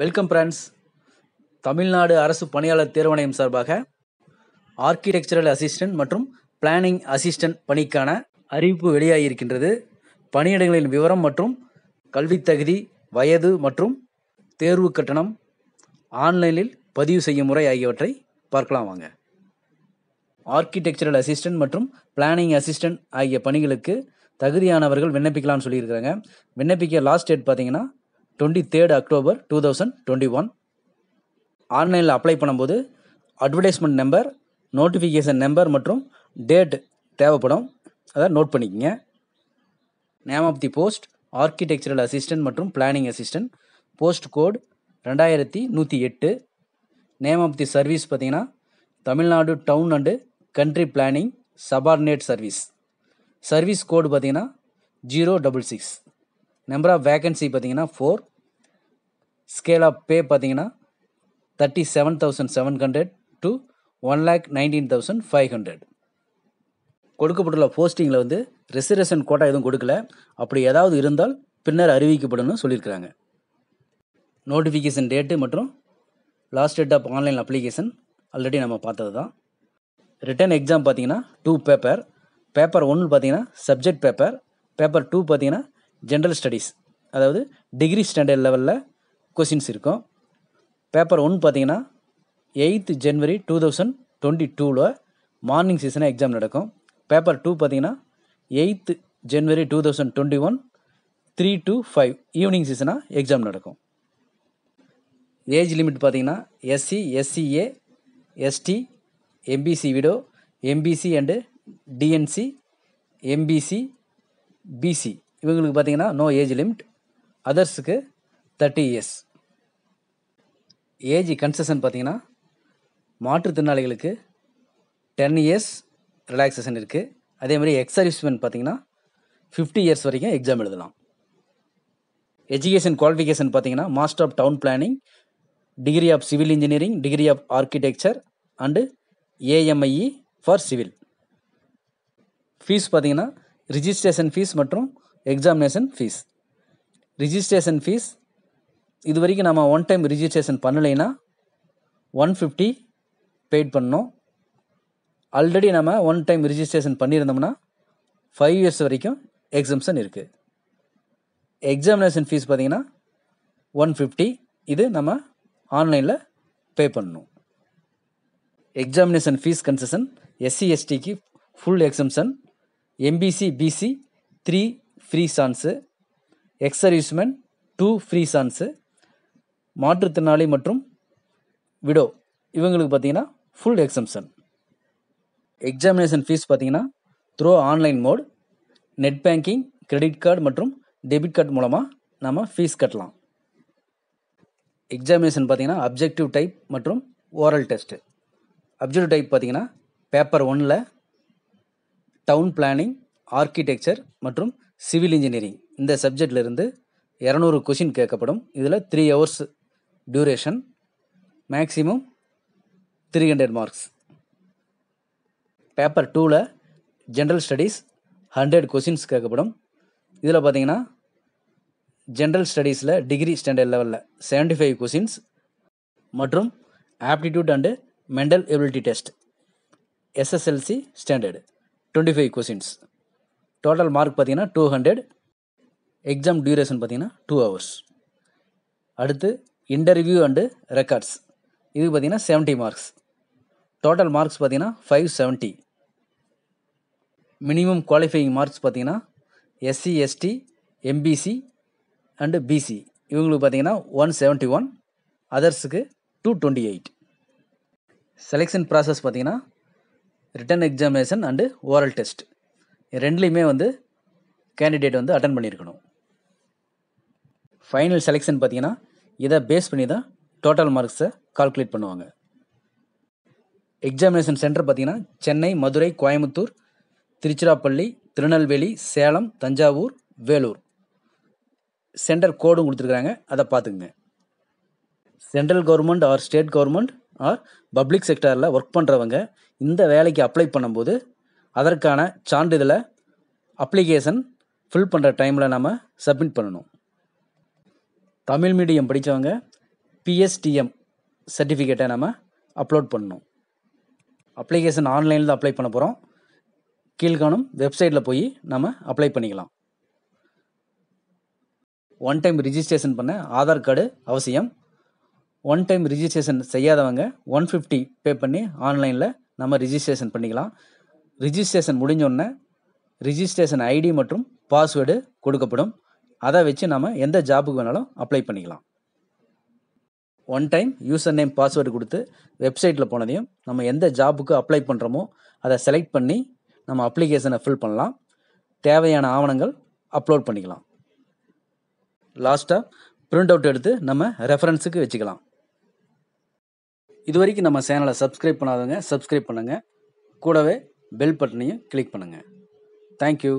welcome France Tamil Nadu அரசு பணியாளர் தேர்வாணையம் சார்பாக ஆர்கிடெக்சரல் அசிஸ்டன்ட் மற்றும் பிளானிங் அசிஸ்டன்ட் பணிக்கான அறிவிப்பு வெளியாகியிருக்கின்றது பணியிடங்களின் விவரம் மற்றும் கல்வித் தகுதி வயது மற்றும் தேர்வு கட்டணம் ஆன்லைனில் பதிவு செய்யும் முறை ஆகியவற்றை பார்க்கலாம் வாங்க ஆர்கிடெக்சரல் அசிஸ்டன்ட் மற்றும் பிளானிங் அசிஸ்டன்ட் ஆகிய பணிகளுக்கு தகுதியானவர்கள் விண்ணப்பிக்கலாம்னு சொல்லியிருக்கிறாங்க விண்ணப்பிக்க லாஸ்ட் டேட் பார்த்தீங்கன்னா twenty third October two thousand twenty one ஆன்லைனில் அப்ளை பண்ணும்போது அட்வர்டைஸ்மெண்ட் நம்பர் நோட்டிஃபிகேஷன் நம்பர் மற்றும் டேட் தேவைப்படும் அதை நோட் பண்ணிக்கோங்க name of the post architectural assistant மற்றும் பிளானிங் அசிஸ்டன்ட் போஸ்ட் கோட் ரெண்டாயிரத்தி நூற்றி எட்டு நேம் ஆஃப் தி சர்வீஸ் பார்த்தீங்கன்னா Tamil Nadu town and country planning subordinate service service code பார்த்தீங்கன்னா zero double six number of vacancy பார்த்தீங்கன்னா ஃபோர் ஸ்கேல் ஆஃப் பே பார்த்தீங்கன்னா thirty seven thousand seven hundred to one lakh nineteen thousand five hundred கொடுக்கப்பட்டுள்ள போஸ்டிங்கில் வந்து reservation quota எதுவும் கொடுக்கல அப்படி ஏதாவது இருந்தால் பின்னர் அறிவிக்கப்படும் சொல்லியிருக்கிறாங்க நோட்டிஃபிகேஷன் டேட்டு மற்றும் last date of online application already நம்ம பார்த்தது தான் ரிட்டன் எக்ஸாம் பார்த்தீங்கன்னா டூ பேப்பர் பேப்பர் ஒன்று பார்த்தீங்கன்னா சப்ஜெக்ட் பேப்பர் பேப்பர் டூ பார்த்தீங்கன்னா ஜென்ரல் ஸ்டடீஸ் அதாவது டிகிரி ஸ்டாண்டர்ட் லெவலில் கொஷின்ஸ் இருக்கும் பேப்பர் ஒன் பார்த்தீங்கன்னா eighth January two thousand twenty டூவில் மார்னிங் சீசனாக எக்ஸாம் நடக்கும் பேப்பர் டூ பார்த்தீங்கன்னா eighth January two thousand twenty one three to five evening சீசனாக எக்ஸாம் நடக்கும் ஏஜ் லிமிட் பார்த்தீங்கன்னா SC SCA ST MBC widow MBC and DNC MBC BC இவங்களுக்கு பார்த்தீங்கன்னா no age limit அதர்ஸுக்கு தேர்ட்டி இயர்ஸ் ஏஜி கன்செஷன் பார்த்தீங்கன்னா மாற்றுத்திறனாளிகளுக்கு ten years relaxation இருக்குது அதே எக்ஸ் எக்ஸர்விஸ்மென்ட் பார்த்தீங்கன்னா ஃபிஃப்டி இயர்ஸ் வரைக்கும் எக்ஸாம் எழுதலாம் எஜுகேஷன் குவாலிஃபிகேஷன் பார்த்தீங்கன்னா master of town planning degree of civil engineering degree of architecture and AMIE for civil fees பார்த்தீங்கன்னா ரிஜிஸ்ட்ரேஷன் ஃபீஸ் மற்றும் எக்ஸாமினேஷன் ஃபீஸ் ரிஜிஸ்ட்ரேஷன் ஃபீஸ் இது வரைக்கும் நம்ம ஒன் டைம் ரிஜிஸ்ட்ரேஷன் பண்ணலைன்னா ஒன் ஃபிஃப்டி பெய்ட் பண்ணோம் already நம்ம one time registration பண்ணியிருந்தோம்னா five years வரைக்கும் எக்ஸம்ஷன் இருக்குது எக்ஸாமினேஷன் ஃபீஸ் பார்த்தீங்கன்னா ஒன் ஃபிஃப்டி இது நம்ம ஆன்லைனில் பே பண்ணணும் எக்ஸாமினேஷன் ஃபீஸ் கன்செஷன் எஸ்சி எஸ்டிக்கு full exemption MBC BC three free chance ex two free chance மாற்றுத்திறனாளி மற்றும் விடோ இவங்களுக்கு பார்த்தீங்கன்னா ஃபுல் எக்ஸம்ஷன் எக்ஸாமினேஷன் ஃபீஸ் பார்த்தீங்கன்னா through online mode net banking credit card மற்றும் டெபிட் கார்டு மூலமாக நம்ம ஃபீஸ் கட்டலாம் எக்ஸாமினேஷன் பார்த்தீங்கன்னா அப்ஜெக்டிவ் டைப் மற்றும் ஓரல் டெஸ்ட்டு அப்ஜெக்டிவ் டைப் பார்த்தீங்கன்னா பேப்பர் ஒன்னில் டவுன் பிளானிங் ஆர்கிடெக்சர் மற்றும் சிவில் இன்ஜினியரிங் இந்த இருந்து இரநூறு கொஷின் கேட்கப்படும் இதில் three hours duration duration three 300 marks paper டூவில் ஜென்ரல் ஸ்டடீஸ் ஹண்ட்ரட் கொஷின்ஸ் கேட்கப்படும் இதில் பார்த்தீங்கன்னா ஜென்ரல் ஸ்டடீஸில் டிகிரி ஸ்டாண்டர்ட் லெவலில் செவன்டி ஃபைவ் கொஷின்ஸ் மற்றும் aptitude and mental ability test SSLC standard twenty five questions total mark பார்த்தீங்கன்னா டூ ஹண்ட்ரட் எக்ஸாம் டியூரேஷன் பார்த்தீங்கன்னா two hours அடுத்து இன்டர்வியூ அண்டு ரெக்கார்ட்ஸ் இது பார்த்திங்கன்னா செவன்ட்டி மார்க்ஸ் டோட்டல் மார்க்ஸ் பார்த்தீங்கன்னா five seventy minimum qualifying marks பார்த்தீங்கன்னா SC ST MBC and BC இவங்களுக்கு பார்த்தீங்கன்னா one seventy one அதர்ஸுக்கு two twenty eight selection process பார்த்தீங்கன்னா written examination and oral test ரெண்டுலேயுமே வந்து கேண்டிடேட் வந்து அட்டன் பண்ணியிருக்கணும் ஃபைனல் செலெக்ஷன் பார்த்தீங்கன்னா இதை பேஸ் பண்ணி தான் டோட்டல் மார்க்ஸை கால்குலேட் பண்ணுவாங்க எக்ஸாமினேஷன் சென்டர் பார்த்திங்கன்னா சென்னை மதுரை கோயம்புத்தூர் திருச்சிராப்பள்ளி திருநெல்வேலி சேலம் தஞ்சாவூர் வேலூர் சென்டர் கோடும் கொடுத்துருக்குறாங்க அதை பார்த்துக்குங்க central government or state government or public செக்டரில் ஒர்க் பண்ணுறவங்க இந்த வேலைக்கு அப்ளை பண்ணும்போது அதற்கான சான்றிதழை அப்ளிகேஷன் ஃபில் பண்ணுற டைமில் நம்ம சப்மிட் பண்ணணும் தமிழ் மீடியம் படித்தவங்க பிஎஸ்டிஎம் சர்டிஃபிகேட்டை நம்ம அப்லோட் பண்ணணும் அப்ளிகேஷன் ஆன்லைனில் தான் அப்ளை பண்ண போகிறோம் கீழ்காணும் வெப்சைட்டில் போய் நம்ம அப்ளை பண்ணிக்கலாம் ஒன் டைம் ரிஜிஸ்ட்ரேஷன் பண்ண ஆதார் கார்டு அவசியம் ஒன் டைம் ரிஜிஸ்ட்ரேஷன் செய்யாதவங்க ஒன் ஃபிஃப்டி பே பண்ணி ஆன்லைனில் நம்ம ரிஜிஸ்ட்ரேஷன் பண்ணிக்கலாம் ரிஜிஸ்ட்ரேஷன் முடிஞ்சோடனே ரிஜிஸ்ட்ரேஷன் ஐடி மற்றும் பாஸ்வேர்டு கொடுக்கப்படும் அதை வச்சு நம்ம எந்த ஜாபுக்கு வேணாலும் அப்ளை பண்ணிக்கலாம் one time user name password கொடுத்து வெப்சைட்டில் போனதையும் நம்ம எந்த ஜாபுக்கு அப்ளை பண்ணுறோமோ அதை செலக்ட் பண்ணி நம்ம அப்ளிகேஷனை ஃபில் பண்ணலாம் தேவையான ஆவணங்கள் அப்லோட் பண்ணிக்கலாம் லாஸ்ட்டாக பிரிண்ட் அவுட் எடுத்து நம்ம ரெஃபரன்ஸுக்கு வச்சுக்கலாம் இது வரைக்கும் நம்ம சேனலை சப்ஸ்கிரைப் பண்ணாதவங்க சப்ஸ்கிரைப் பண்ணுங்கள் கூடவே பெல் பட்டனையும் கிளிக் பண்ணுங்கள் தேங்க்யூ